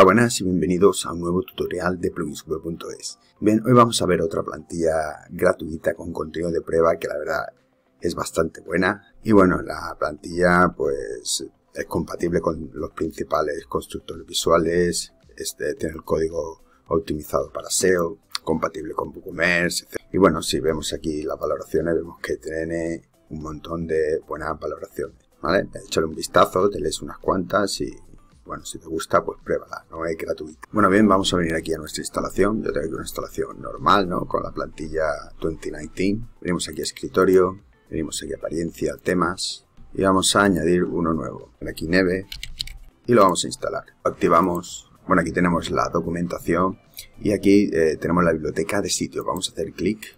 Hola buenas y bienvenidos a un nuevo tutorial de pluginsweb.es Bien, hoy vamos a ver otra plantilla gratuita con contenido de prueba que la verdad es bastante buena y bueno, la plantilla pues es compatible con los principales constructores visuales, este, tiene el código optimizado para SEO, compatible con WooCommerce etc. y bueno, si vemos aquí las valoraciones vemos que tiene un montón de buenas valoraciones, ¿vale? echarle un vistazo, te lees unas cuantas y bueno, si te gusta, pues pruébala, no es gratuita. Bueno, bien, vamos a venir aquí a nuestra instalación. Yo tengo aquí una instalación normal, ¿no? Con la plantilla 2019. Venimos aquí a escritorio, venimos aquí a apariencia, temas, y vamos a añadir uno nuevo. Aquí neve, y lo vamos a instalar. Activamos, bueno, aquí tenemos la documentación y aquí eh, tenemos la biblioteca de sitios. Vamos a hacer clic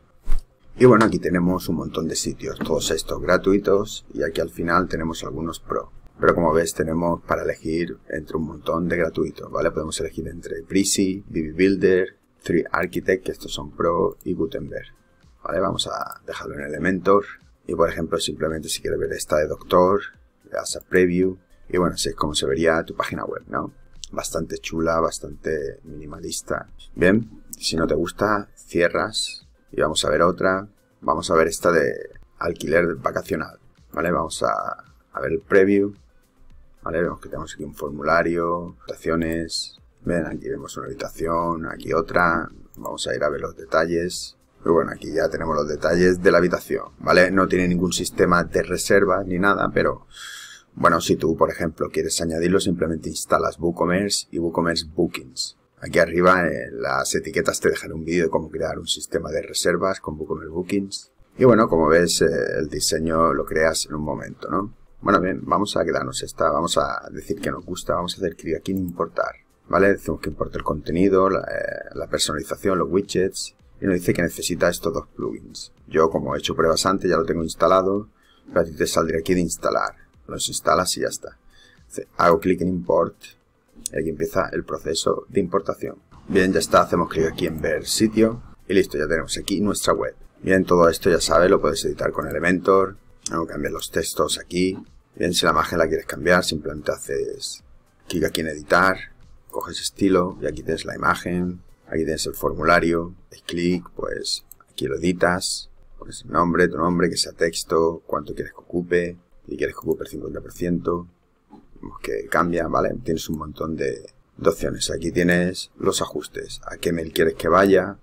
y bueno, aquí tenemos un montón de sitios, todos estos gratuitos y aquí al final tenemos algunos pro. Pero como ves, tenemos para elegir entre un montón de gratuitos, ¿vale? Podemos elegir entre Prezi, BB Builder, 3 Architect, que estos son Pro, y Gutenberg. ¿Vale? Vamos a dejarlo en Elementor. Y por ejemplo, simplemente si quieres ver esta de Doctor, le das a Preview. Y bueno, así es como se vería tu página web, ¿no? Bastante chula, bastante minimalista. Bien, si no te gusta, cierras. Y vamos a ver otra. Vamos a ver esta de alquiler vacacional. ¿Vale? Vamos a ver el preview. ¿vale? que tenemos aquí un formulario, habitaciones, ven, aquí vemos una habitación, aquí otra, vamos a ir a ver los detalles. Pero bueno, aquí ya tenemos los detalles de la habitación, ¿vale? No tiene ningún sistema de reservas ni nada, pero bueno, si tú, por ejemplo, quieres añadirlo, simplemente instalas WooCommerce y WooCommerce Bookings. Aquí arriba en eh, las etiquetas te dejaré un vídeo de cómo crear un sistema de reservas con WooCommerce Bookings. Y bueno, como ves, eh, el diseño lo creas en un momento, ¿no? Bueno, bien, vamos a quedarnos esta, vamos a decir que nos gusta, vamos a hacer clic aquí en importar, ¿vale? Decimos que importa el contenido, eh, la, personalización, los widgets, y nos dice que necesita estos dos plugins. Yo, como he hecho pruebas antes, ya lo tengo instalado, pero a te saldría aquí de instalar. Los instalas y ya está. hago clic en import, y aquí empieza el proceso de importación. Bien, ya está, hacemos clic aquí en ver sitio, y listo, ya tenemos aquí nuestra web. Bien, todo esto ya sabes, lo puedes editar con Elementor, no cambias los textos aquí. Bien, si la imagen la quieres cambiar, simplemente haces clic aquí en editar, coges estilo y aquí tienes la imagen, aquí tienes el formulario, es clic, pues aquí lo editas, pones el nombre, tu nombre, que sea texto, cuánto quieres que ocupe, si quieres que ocupe el 50%, vemos que cambia, ¿vale? Tienes un montón de, de opciones. Aquí tienes los ajustes, a qué mail quieres que vaya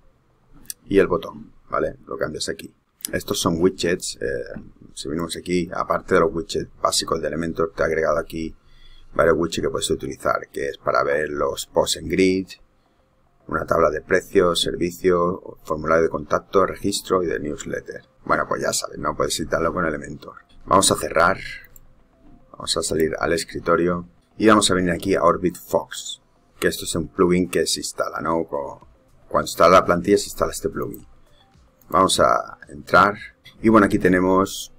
y el botón, ¿vale? Lo cambias aquí. Estos son widgets. Eh, si venimos aquí, aparte de los widgets básicos de Elementor, te he agregado aquí varios widgets que puedes utilizar, que es para ver los posts en grid, una tabla de precios, servicio, formulario de contacto, registro y de newsletter. Bueno, pues ya sabes, no puedes instalarlo con Elementor. Vamos a cerrar, vamos a salir al escritorio y vamos a venir aquí a Orbit Fox, que esto es un plugin que se instala, ¿no? Cuando instala la plantilla se instala este plugin. Vamos a entrar. Y bueno, aquí tenemos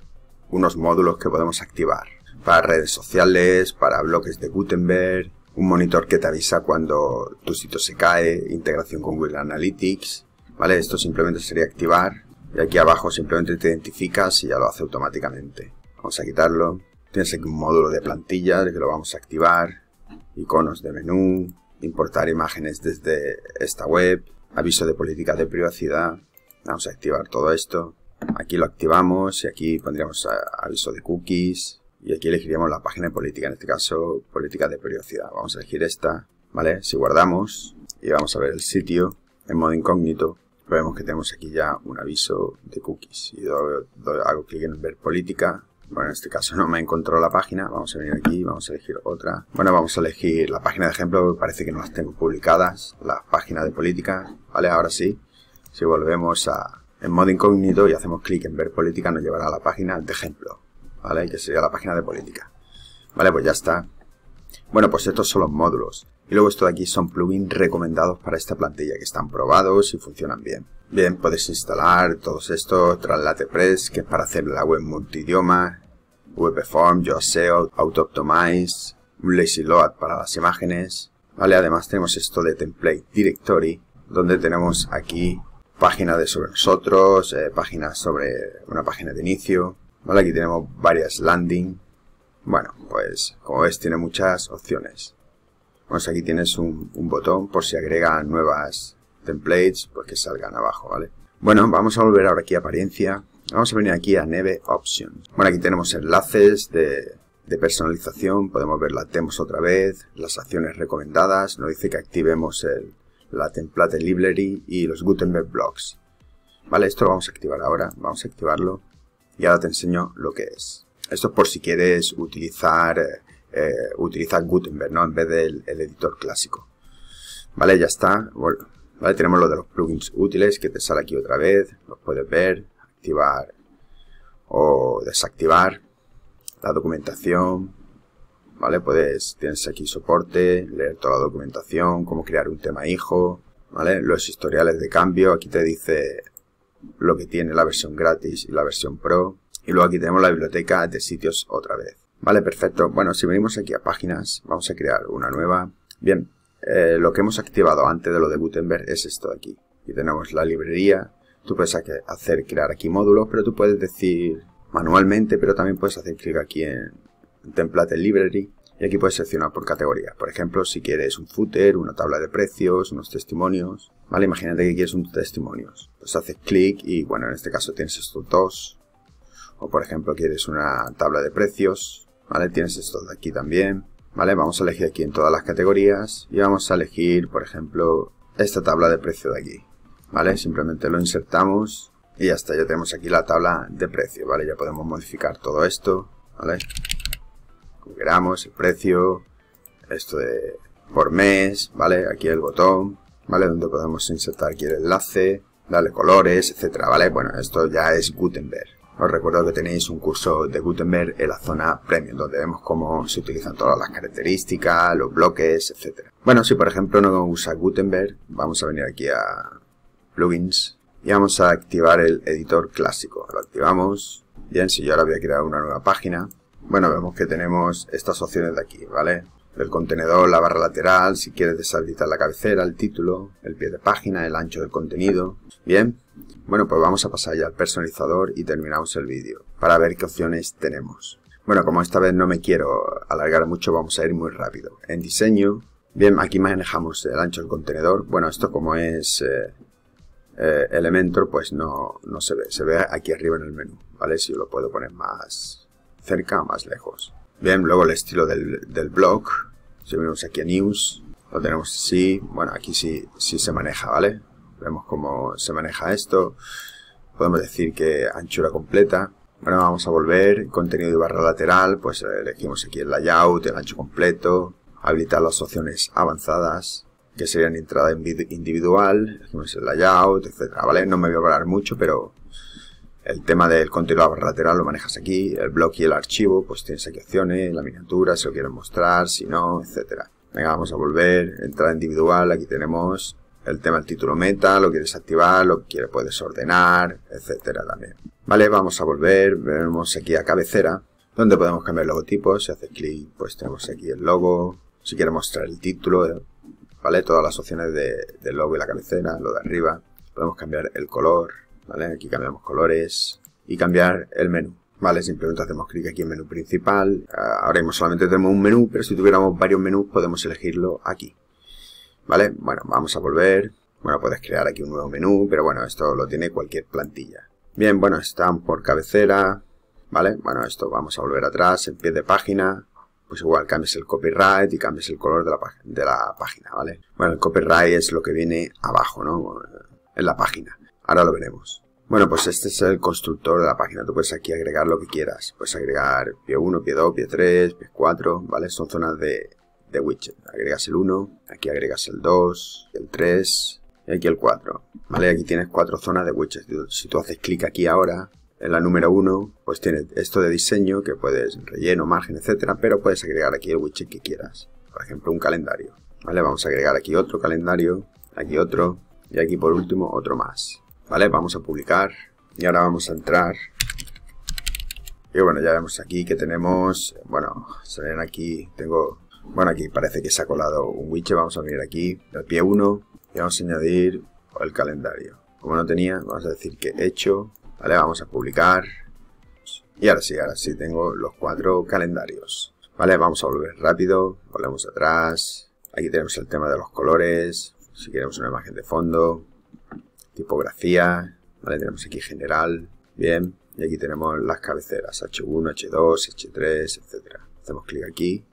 unos módulos que podemos activar. Para redes sociales, para bloques de Gutenberg, un monitor que te avisa cuando tu sitio se cae, integración con Google Analytics. ¿Vale? Esto simplemente sería activar. Y aquí abajo simplemente te identificas y ya lo hace automáticamente. Vamos a quitarlo. Tienes aquí un módulo de plantillas que lo vamos a activar. Iconos de menú. Importar imágenes desde esta web. Aviso de políticas de privacidad. Vamos a activar todo esto. Aquí lo activamos y aquí pondríamos aviso de cookies. Y aquí elegiríamos la página de política, en este caso política de periodicidad. Vamos a elegir esta, ¿vale? Si guardamos y vamos a ver el sitio en modo incógnito, vemos que tenemos aquí ya un aviso de cookies. Y do, hago clic en ver política. Bueno, en este caso no me encontró la página. Vamos a venir aquí, vamos a elegir otra. Bueno, vamos a elegir la página de ejemplo. Parece que no las tengo publicadas, la página de política. Vale, ahora sí. Si volvemos a en modo incógnito y hacemos clic en ver política, nos llevará a la página de ejemplo, ¿vale? Que sería la página de política. Vale, pues ya está. Bueno, pues estos son los módulos. Y luego esto de aquí son plugins recomendados para esta plantilla, que están probados y funcionan bien. Bien, podéis instalar todos estos, TranslatePress, que es para hacer la web multidioma, WebForm, YoSeo, AutoOptimize, lazyload para las imágenes. Vale, además tenemos esto de Template Directory, donde tenemos aquí página de sobre nosotros, eh, páginas sobre una página de inicio. ¿vale? Aquí tenemos varias landing. Bueno, pues como ves tiene muchas opciones. Pues aquí tienes un, botón por si agrega nuevas templates, pues que salgan abajo, ¿vale? Bueno, vamos a volver ahora aquí a apariencia. Vamos a venir aquí a Neve Options. Bueno, aquí tenemos enlaces de, personalización, podemos ver la temas otra vez, las acciones recomendadas, nos dice que activemos el, la Template Library y los Gutenberg blogs Vale, esto vamos a activar ahora, vamos a activarlo y ahora te enseño lo que es. Esto por si quieres utilizar, eh, utilizar Gutenberg, ¿no? En vez del editor clásico. Vale, ya está. Bueno, tenemos lo de los plugins útiles que te sale aquí otra vez. Los puedes ver, activar o desactivar. La documentación, ¿vale? Puedes, tienes aquí soporte, leer toda la documentación, cómo crear un tema hijo, ¿vale? Los historiales de cambio, aquí te dice lo que tiene la versión gratis y la versión pro. Y luego aquí tenemos la biblioteca de sitios otra vez. Vale, perfecto. Bueno, si venimos aquí a páginas, vamos a crear una nueva. Bien, eh, lo que hemos activado antes de lo de Gutenberg es esto de aquí. Y tenemos la librería. Tú puedes hacer crear aquí módulos, pero tú puedes decir manualmente, pero también puedes hacer clic aquí en Template Library y aquí puedes seleccionar por categoría. Por ejemplo, si quieres un footer, una tabla de precios, unos testimonios. Vale, imagínate que quieres un testimonios. Pues haces clic y bueno, en este caso tienes estos dos. O por ejemplo, quieres una tabla de precios. Vale, tienes estos de aquí también. Vale, vamos a elegir aquí en todas las categorías y vamos a elegir, por ejemplo, esta tabla de precio de aquí. Vale, simplemente lo insertamos y ya está, ya tenemos aquí la tabla de precio. Vale, ya podemos modificar todo esto. Vale gramos, el precio, esto de por mes, ¿vale? Aquí el botón, ¿vale? Donde podemos insertar aquí el enlace, darle colores, etcétera, ¿vale? Bueno, esto ya es Gutenberg. Os recuerdo que tenéis un curso de Gutenberg en la zona Premium, donde vemos cómo se utilizan todas las características, los bloques, etcétera. Bueno, si por ejemplo no usa Gutenberg, vamos a venir aquí a Plugins y vamos a activar el editor clásico. Lo activamos. Bien, si yo ahora voy a crear una nueva página, bueno, vemos que tenemos estas opciones de aquí, ¿vale? El contenedor, la barra lateral, si quieres deshabilitar la cabecera, el título, el pie de página, el ancho del contenido. Bien, bueno, pues vamos a pasar ya al personalizador y terminamos el vídeo para ver qué opciones tenemos. Bueno, como esta vez no me quiero alargar mucho, vamos a ir muy rápido. En diseño, bien, aquí manejamos el ancho del contenedor. Bueno, esto como es eh, eh, elemento, pues no, no se ve. Se ve aquí arriba en el menú, ¿vale? Si lo puedo poner más, cerca más lejos. Bien, luego el estilo del, blog. Si vemos aquí a News, lo tenemos así. Bueno, aquí sí, sí se maneja, ¿vale? Vemos cómo se maneja esto. Podemos decir que anchura completa. Bueno, vamos a volver. Contenido de barra lateral, pues elegimos aquí el layout, el ancho completo. Habilitar las opciones avanzadas, que serían entrada individual. Elegimos el layout, etcétera, ¿vale? No me voy a hablar mucho, pero el tema del contenido lateral lo manejas aquí, el bloque y el archivo, pues tienes aquí opciones, la miniatura, si lo quieres mostrar, si no, etcétera. Venga, vamos a volver, entrada individual, aquí tenemos el tema del título meta, lo quieres activar, lo quieres puedes ordenar, etcétera también. Vale, vamos a volver, vemos aquí a cabecera, donde podemos cambiar logotipos, si haces clic, pues tenemos aquí el logo, si quieres mostrar el título, eh, vale, todas las opciones de, del logo y la cabecera, lo de arriba, podemos cambiar el color, Aquí cambiamos colores y cambiar el menú. Vale, simplemente hacemos clic aquí en menú principal. Ah, ahora mismo solamente tenemos un menú, pero si tuviéramos varios menús podemos elegirlo aquí. Vale, bueno, vamos a volver. Bueno, puedes crear aquí un nuevo menú, pero bueno, esto lo tiene cualquier plantilla. Bien, bueno, están por cabecera. Vale, bueno, esto vamos a volver atrás, en pie de página. Pues igual cambias el copyright y cambias el color de la, de la página, ¿vale? Bueno, el copyright es lo que viene abajo, ¿no? En la página. Ahora lo veremos. Bueno, pues este es el constructor de la página. Tú puedes aquí agregar lo que quieras. Puedes agregar pie 1, pie 2, pie 3, pie 4, ¿vale? Son zonas de, de widget. Agregas el 1, aquí agregas el 2, el 3 y aquí el 4, ¿vale? Aquí tienes cuatro zonas de widget. Si tú haces clic aquí ahora, en la número 1, pues tienes esto de diseño que puedes relleno, margen, etcétera, pero puedes agregar aquí el widget que quieras. Por ejemplo, un calendario, ¿vale? Vamos a agregar aquí otro calendario, aquí otro y aquí por último otro más. Vale, vamos a publicar. Y ahora vamos a entrar. Y bueno, ya vemos aquí que tenemos... Bueno, salen aquí... Tengo... Bueno, aquí parece que se ha colado un widget. Vamos a venir aquí, al pie 1. Y vamos a añadir el calendario. Como no tenía, vamos a decir que hecho. Vale, vamos a publicar. Y ahora sí, ahora sí tengo los cuatro calendarios. Vale, vamos a volver rápido. Volvemos atrás. Aquí tenemos el tema de los colores. Si queremos una imagen de fondo tipografía, tenemos aquí general, bien, y aquí tenemos las cabeceras, H1, H2, H3, etcétera. Hacemos clic aquí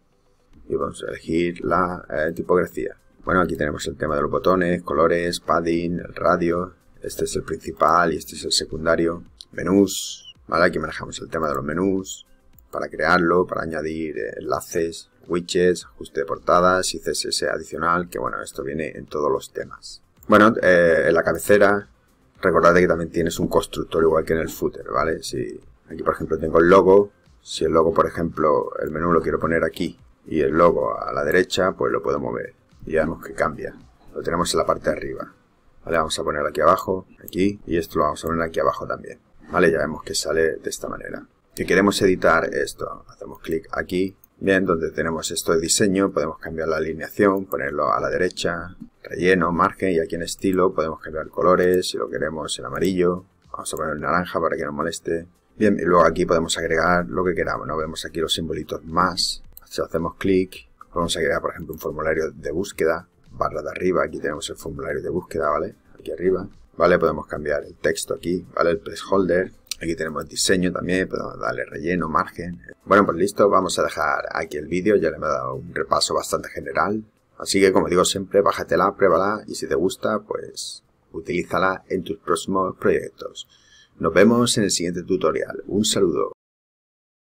y vamos a elegir la eh, tipografía. Bueno, aquí tenemos el tema de los botones, colores, padding, radio, este es el principal y este es el secundario, menús, ¿vale? Aquí manejamos el tema de los menús, para crearlo, para añadir enlaces, widgets, ajuste de portadas y CSS adicional, que bueno, esto viene en todos los temas. Bueno, eh, en la cabecera, recordad que también tienes un constructor igual que en el footer, ¿vale? Si aquí, por ejemplo, tengo el logo, si el logo, por ejemplo, el menú lo quiero poner aquí y el logo a la derecha, pues lo puedo mover. Y ya vemos que cambia. Lo tenemos en la parte de arriba. Vale, vamos a ponerlo aquí abajo, aquí, y esto lo vamos a poner aquí abajo también. Vale, ya vemos que sale de esta manera. Si queremos editar esto, hacemos clic aquí Bien, donde tenemos esto de diseño, podemos cambiar la alineación, ponerlo a la derecha, relleno, margen, y aquí en estilo podemos cambiar colores, si lo queremos el amarillo, vamos a poner el naranja para que no moleste. Bien, y luego aquí podemos agregar lo que queramos, ¿no? Vemos aquí los simbolitos más, si hacemos clic, podemos agregar por ejemplo un formulario de búsqueda, barra de arriba, aquí tenemos el formulario de búsqueda, ¿vale? Aquí arriba, ¿vale? Podemos cambiar el texto aquí, ¿vale? El placeholder, Aquí tenemos el diseño también, podemos darle relleno, margen. Bueno, pues listo, vamos a dejar aquí el vídeo, ya le he dado un repaso bastante general. Así que como digo siempre, bájatela, pruébala y si te gusta, pues utilízala en tus próximos proyectos. Nos vemos en el siguiente tutorial. Un saludo.